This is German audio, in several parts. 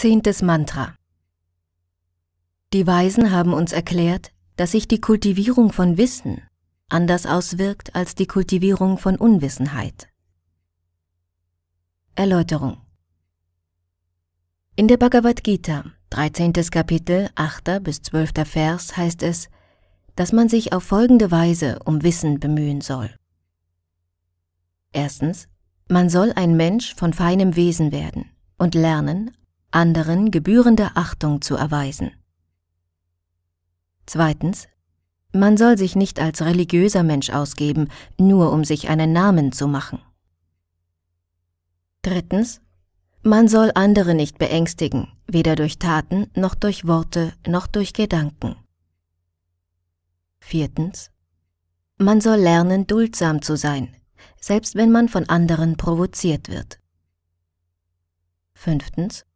Zehntes Mantra Die Weisen haben uns erklärt, dass sich die Kultivierung von Wissen anders auswirkt als die Kultivierung von Unwissenheit. Erläuterung In der Bhagavad Gita, 13. Kapitel, 8. bis 12. Vers heißt es, dass man sich auf folgende Weise um Wissen bemühen soll. Erstens, man soll ein Mensch von feinem Wesen werden und lernen, anderen gebührende Achtung zu erweisen. Zweitens, man soll sich nicht als religiöser Mensch ausgeben, nur um sich einen Namen zu machen. Drittens, man soll andere nicht beängstigen, weder durch Taten, noch durch Worte, noch durch Gedanken. Viertens, man soll lernen, duldsam zu sein, selbst wenn man von anderen provoziert wird. Fünftens,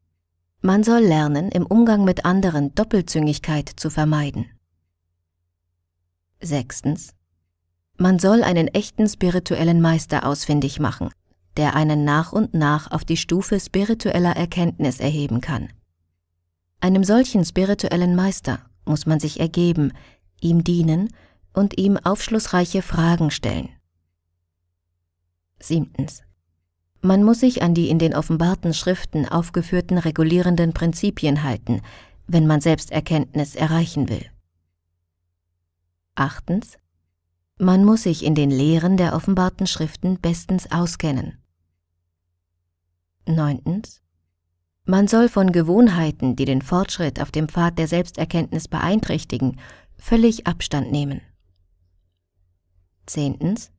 man soll lernen, im Umgang mit anderen Doppelzüngigkeit zu vermeiden. Sechstens. Man soll einen echten spirituellen Meister ausfindig machen, der einen nach und nach auf die Stufe spiritueller Erkenntnis erheben kann. Einem solchen spirituellen Meister muss man sich ergeben, ihm dienen und ihm aufschlussreiche Fragen stellen. Siebtens. Man muss sich an die in den offenbarten Schriften aufgeführten regulierenden Prinzipien halten, wenn man Selbsterkenntnis erreichen will. Achtens. Man muss sich in den Lehren der offenbarten Schriften bestens auskennen. Neuntens. Man soll von Gewohnheiten, die den Fortschritt auf dem Pfad der Selbsterkenntnis beeinträchtigen, völlig Abstand nehmen. Zehntens.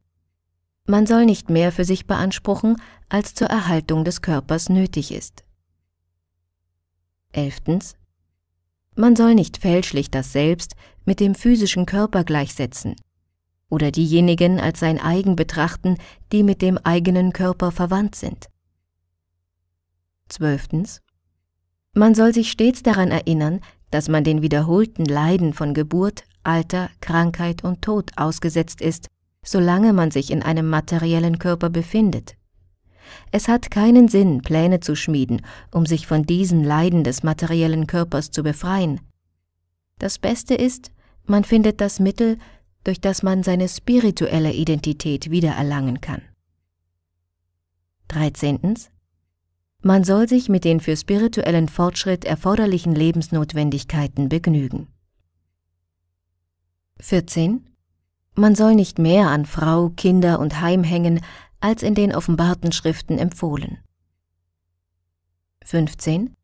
Man soll nicht mehr für sich beanspruchen, als zur Erhaltung des Körpers nötig ist. 11. Man soll nicht fälschlich das Selbst mit dem physischen Körper gleichsetzen oder diejenigen als sein eigen betrachten, die mit dem eigenen Körper verwandt sind. 12. Man soll sich stets daran erinnern, dass man den wiederholten Leiden von Geburt, Alter, Krankheit und Tod ausgesetzt ist solange man sich in einem materiellen Körper befindet. Es hat keinen Sinn, Pläne zu schmieden, um sich von diesen Leiden des materiellen Körpers zu befreien. Das Beste ist, man findet das Mittel, durch das man seine spirituelle Identität wiedererlangen kann. 13. Man soll sich mit den für spirituellen Fortschritt erforderlichen Lebensnotwendigkeiten begnügen. 14. Man soll nicht mehr an Frau, Kinder und Heim hängen, als in den offenbarten Schriften empfohlen. 15.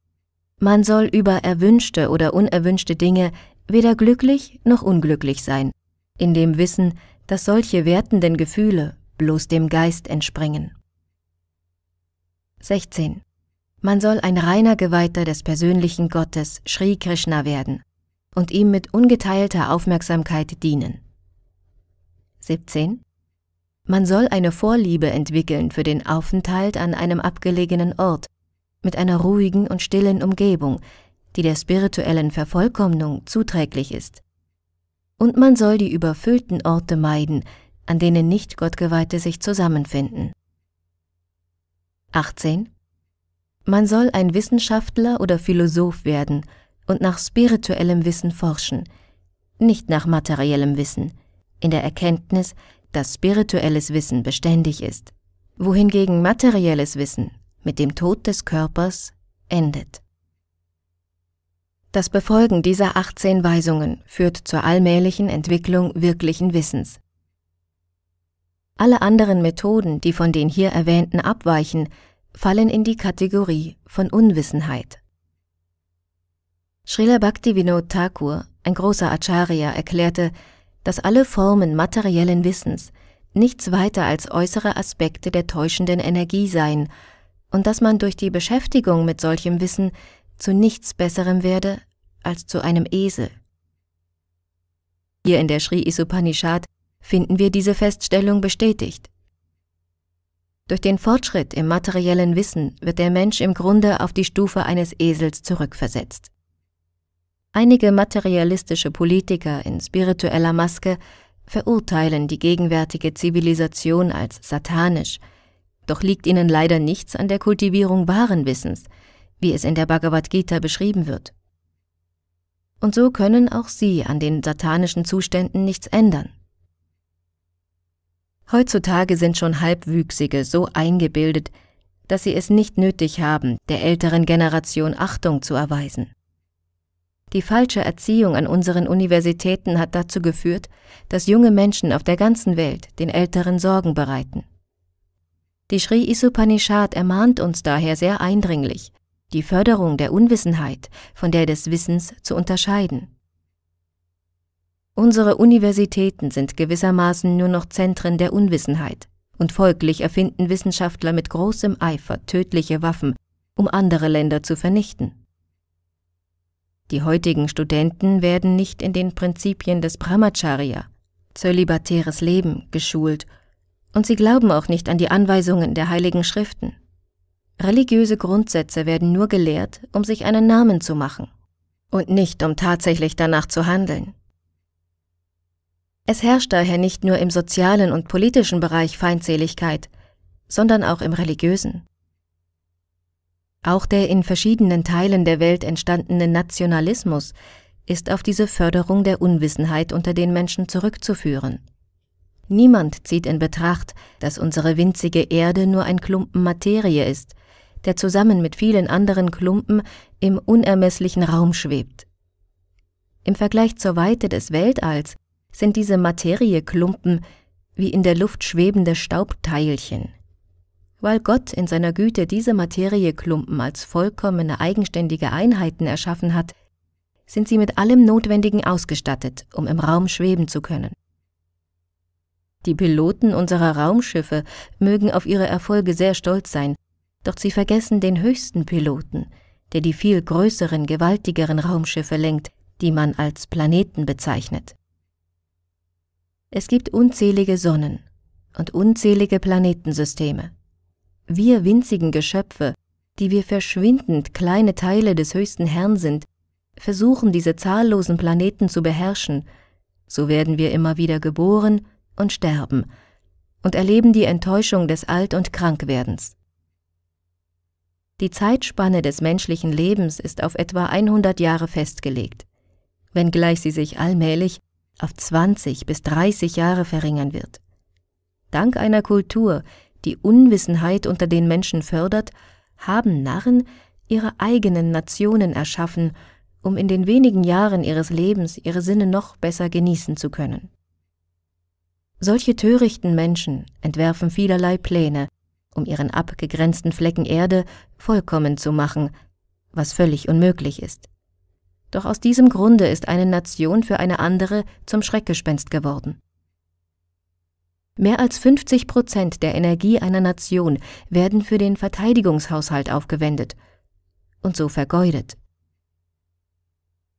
Man soll über erwünschte oder unerwünschte Dinge weder glücklich noch unglücklich sein, in dem Wissen, dass solche wertenden Gefühle bloß dem Geist entspringen. 16. Man soll ein reiner Geweihter des persönlichen Gottes Sri Krishna werden und ihm mit ungeteilter Aufmerksamkeit dienen. 17 Man soll eine Vorliebe entwickeln für den Aufenthalt an einem abgelegenen Ort, mit einer ruhigen und stillen Umgebung, die der spirituellen Vervollkommnung zuträglich ist. Und man soll die überfüllten Orte meiden, an denen nicht Gottgeweihte sich zusammenfinden. 18. Man soll ein Wissenschaftler oder Philosoph werden und nach spirituellem Wissen forschen, nicht nach materiellem Wissen – in der Erkenntnis, dass spirituelles Wissen beständig ist, wohingegen materielles Wissen mit dem Tod des Körpers endet. Das Befolgen dieser 18 Weisungen führt zur allmählichen Entwicklung wirklichen Wissens. Alle anderen Methoden, die von den hier erwähnten abweichen, fallen in die Kategorie von Unwissenheit. Srila Bhaktivinoda Thakur, ein großer Acharya, erklärte, dass alle Formen materiellen Wissens nichts weiter als äußere Aspekte der täuschenden Energie seien und dass man durch die Beschäftigung mit solchem Wissen zu nichts Besserem werde als zu einem Esel. Hier in der Sri Isupanishad finden wir diese Feststellung bestätigt. Durch den Fortschritt im materiellen Wissen wird der Mensch im Grunde auf die Stufe eines Esels zurückversetzt. Einige materialistische Politiker in spiritueller Maske verurteilen die gegenwärtige Zivilisation als satanisch, doch liegt ihnen leider nichts an der Kultivierung wahren Wissens, wie es in der Bhagavad Gita beschrieben wird. Und so können auch sie an den satanischen Zuständen nichts ändern. Heutzutage sind schon Halbwüchsige so eingebildet, dass sie es nicht nötig haben, der älteren Generation Achtung zu erweisen. Die falsche Erziehung an unseren Universitäten hat dazu geführt, dass junge Menschen auf der ganzen Welt den Älteren Sorgen bereiten. Die Sri Isupanishad ermahnt uns daher sehr eindringlich, die Förderung der Unwissenheit von der des Wissens zu unterscheiden. Unsere Universitäten sind gewissermaßen nur noch Zentren der Unwissenheit, und folglich erfinden Wissenschaftler mit großem Eifer tödliche Waffen, um andere Länder zu vernichten. Die heutigen Studenten werden nicht in den Prinzipien des Brahmacharya, zölibatäres Leben, geschult, und sie glauben auch nicht an die Anweisungen der heiligen Schriften. Religiöse Grundsätze werden nur gelehrt, um sich einen Namen zu machen und nicht um tatsächlich danach zu handeln. Es herrscht daher nicht nur im sozialen und politischen Bereich Feindseligkeit, sondern auch im religiösen. Auch der in verschiedenen Teilen der Welt entstandene Nationalismus ist auf diese Förderung der Unwissenheit unter den Menschen zurückzuführen. Niemand zieht in Betracht, dass unsere winzige Erde nur ein Klumpen Materie ist, der zusammen mit vielen anderen Klumpen im unermesslichen Raum schwebt. Im Vergleich zur Weite des Weltalls sind diese Materieklumpen wie in der Luft schwebende Staubteilchen. Weil Gott in seiner Güte diese Materieklumpen als vollkommene eigenständige Einheiten erschaffen hat, sind sie mit allem Notwendigen ausgestattet, um im Raum schweben zu können. Die Piloten unserer Raumschiffe mögen auf ihre Erfolge sehr stolz sein, doch sie vergessen den höchsten Piloten, der die viel größeren, gewaltigeren Raumschiffe lenkt, die man als Planeten bezeichnet. Es gibt unzählige Sonnen und unzählige Planetensysteme wir winzigen Geschöpfe, die wir verschwindend kleine Teile des höchsten Herrn sind, versuchen, diese zahllosen Planeten zu beherrschen, so werden wir immer wieder geboren und sterben und erleben die Enttäuschung des Alt- und Krankwerdens. Die Zeitspanne des menschlichen Lebens ist auf etwa 100 Jahre festgelegt, wenngleich sie sich allmählich auf 20 bis 30 Jahre verringern wird. Dank einer Kultur, die Unwissenheit unter den Menschen fördert, haben Narren ihre eigenen Nationen erschaffen, um in den wenigen Jahren ihres Lebens ihre Sinne noch besser genießen zu können. Solche törichten Menschen entwerfen vielerlei Pläne, um ihren abgegrenzten Flecken Erde vollkommen zu machen, was völlig unmöglich ist. Doch aus diesem Grunde ist eine Nation für eine andere zum Schreckgespenst geworden. Mehr als 50 Prozent der Energie einer Nation werden für den Verteidigungshaushalt aufgewendet und so vergeudet.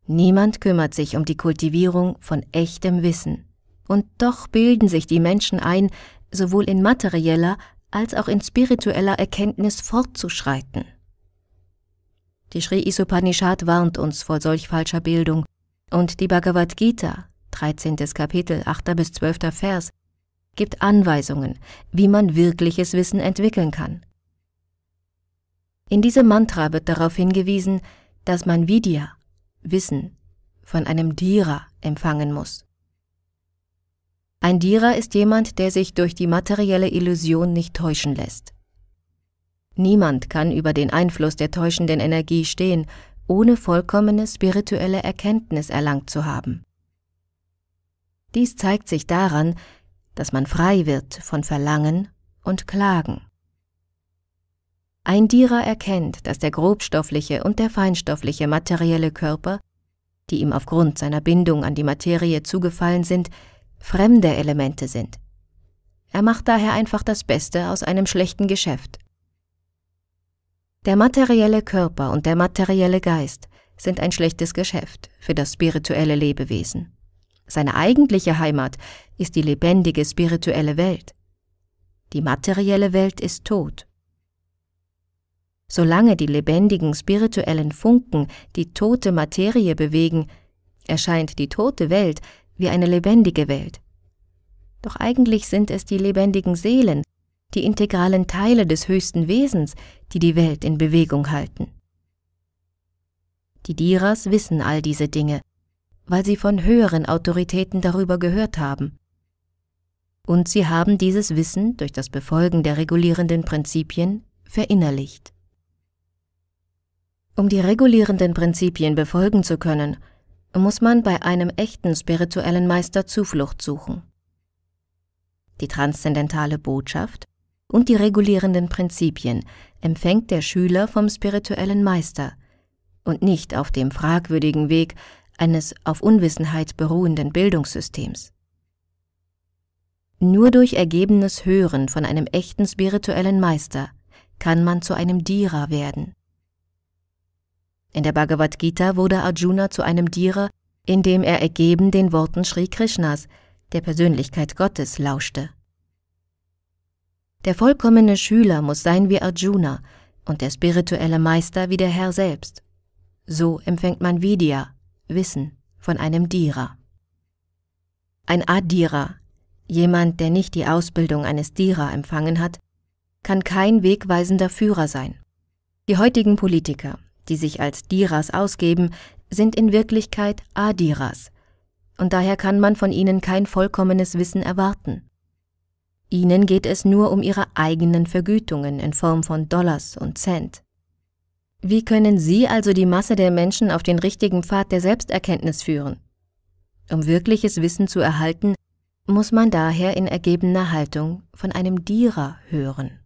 Niemand kümmert sich um die Kultivierung von echtem Wissen. Und doch bilden sich die Menschen ein, sowohl in materieller als auch in spiritueller Erkenntnis fortzuschreiten. Die Sri Isupanishad warnt uns vor solch falscher Bildung und die Bhagavad Gita, 13. Kapitel, 8. bis 12. Vers, gibt Anweisungen, wie man wirkliches Wissen entwickeln kann. In diesem Mantra wird darauf hingewiesen, dass man Vidya, Wissen, von einem Dira empfangen muss. Ein Dira ist jemand, der sich durch die materielle Illusion nicht täuschen lässt. Niemand kann über den Einfluss der täuschenden Energie stehen, ohne vollkommene spirituelle Erkenntnis erlangt zu haben. Dies zeigt sich daran, dass man frei wird von Verlangen und Klagen. Ein Dira erkennt, dass der grobstoffliche und der feinstoffliche materielle Körper, die ihm aufgrund seiner Bindung an die Materie zugefallen sind, fremde Elemente sind. Er macht daher einfach das Beste aus einem schlechten Geschäft. Der materielle Körper und der materielle Geist sind ein schlechtes Geschäft für das spirituelle Lebewesen. Seine eigentliche Heimat ist die lebendige spirituelle Welt. Die materielle Welt ist tot. Solange die lebendigen spirituellen Funken die tote Materie bewegen, erscheint die tote Welt wie eine lebendige Welt. Doch eigentlich sind es die lebendigen Seelen, die integralen Teile des höchsten Wesens, die die Welt in Bewegung halten. Die Diras wissen all diese Dinge weil sie von höheren Autoritäten darüber gehört haben. Und sie haben dieses Wissen durch das Befolgen der regulierenden Prinzipien verinnerlicht. Um die regulierenden Prinzipien befolgen zu können, muss man bei einem echten spirituellen Meister Zuflucht suchen. Die transzendentale Botschaft und die regulierenden Prinzipien empfängt der Schüler vom spirituellen Meister und nicht auf dem fragwürdigen Weg eines auf Unwissenheit beruhenden Bildungssystems. Nur durch ergebenes Hören von einem echten spirituellen Meister kann man zu einem Dira werden. In der Bhagavad Gita wurde Arjuna zu einem Dira, indem er ergeben den Worten Sri Krishnas, der Persönlichkeit Gottes, lauschte. Der vollkommene Schüler muss sein wie Arjuna und der spirituelle Meister wie der Herr selbst. So empfängt man Vidya, wissen von einem Dira. Ein Adira, jemand, der nicht die Ausbildung eines Dira empfangen hat, kann kein wegweisender Führer sein. Die heutigen Politiker, die sich als Diras ausgeben, sind in Wirklichkeit Adiras, und daher kann man von ihnen kein vollkommenes Wissen erwarten. Ihnen geht es nur um ihre eigenen Vergütungen in Form von Dollars und Cent. Wie können Sie also die Masse der Menschen auf den richtigen Pfad der Selbsterkenntnis führen? Um wirkliches Wissen zu erhalten, muss man daher in ergebener Haltung von einem Dierer hören.